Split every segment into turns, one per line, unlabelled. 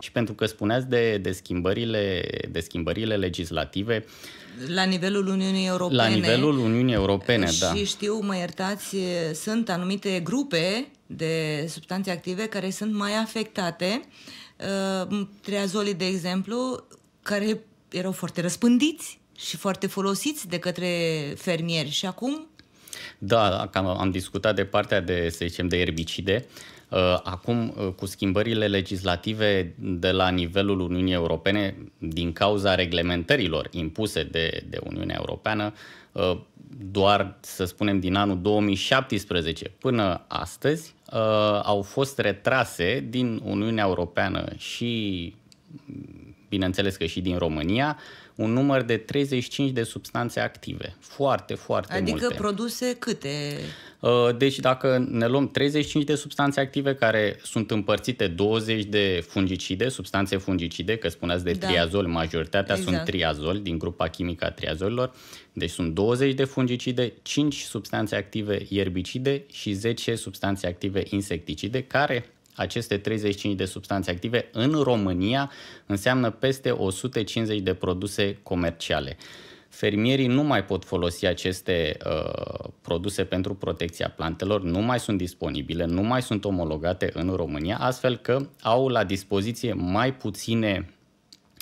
Și pentru că spuneați de, de, schimbările, de schimbările legislative,
la nivelul Uniunii Europene. La nivelul
Uniunii Europene, și da. Și
știu, mă iertați, sunt anumite grupe de substanțe active care sunt mai afectate. Uh, Treazolii, de exemplu, care erau foarte răspândiți și foarte folosiți de către fermieri și acum
da, am discutat de partea de, să zicem, de erbicide. Uh, acum, uh, cu schimbările legislative de la nivelul Uniunii Europene, din cauza reglementărilor impuse de, de Uniunea Europeană, uh, doar, să spunem, din anul 2017 până astăzi, au fost retrase din Uniunea Europeană și bineînțeles că și din România, un număr de 35 de substanțe active. Foarte, foarte adică multe. Adică
produse câte?
Uh, deci dacă ne luăm 35 de substanțe active care sunt împărțite 20 de fungicide, substanțe fungicide, că spuneați de da. triazol, majoritatea exact. sunt triazol din grupa chimică a triazolilor, deci sunt 20 de fungicide, 5 substanțe active ierbicide și 10 substanțe active insecticide care aceste 35 de substanțe active în România înseamnă peste 150 de produse comerciale. Fermierii nu mai pot folosi aceste uh, produse pentru protecția plantelor, nu mai sunt disponibile, nu mai sunt omologate în România, astfel că au la dispoziție mai puține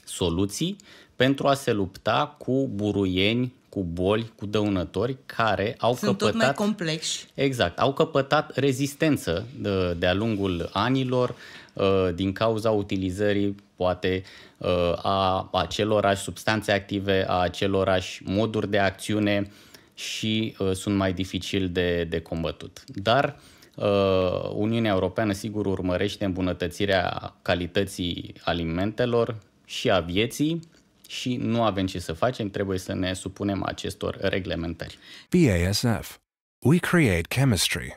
soluții pentru a se lupta cu buruieni cu boli, cu dăunători care au Sunt căpătat... Sunt tot mai complexi. Exact, au căpătat rezistență de, de-a lungul anilor uh, din cauza utilizării poate uh, a acelorași substanțe active, a acelorași moduri de acțiune și uh, sunt mai dificil de, de combătut. Dar Uniunea Europeană sigur urmărește îmbunătățirea calității alimentelor și a vieții și nu avem ce să facem, trebuie să ne supunem acestor reglementări.
BASF. We create chemistry.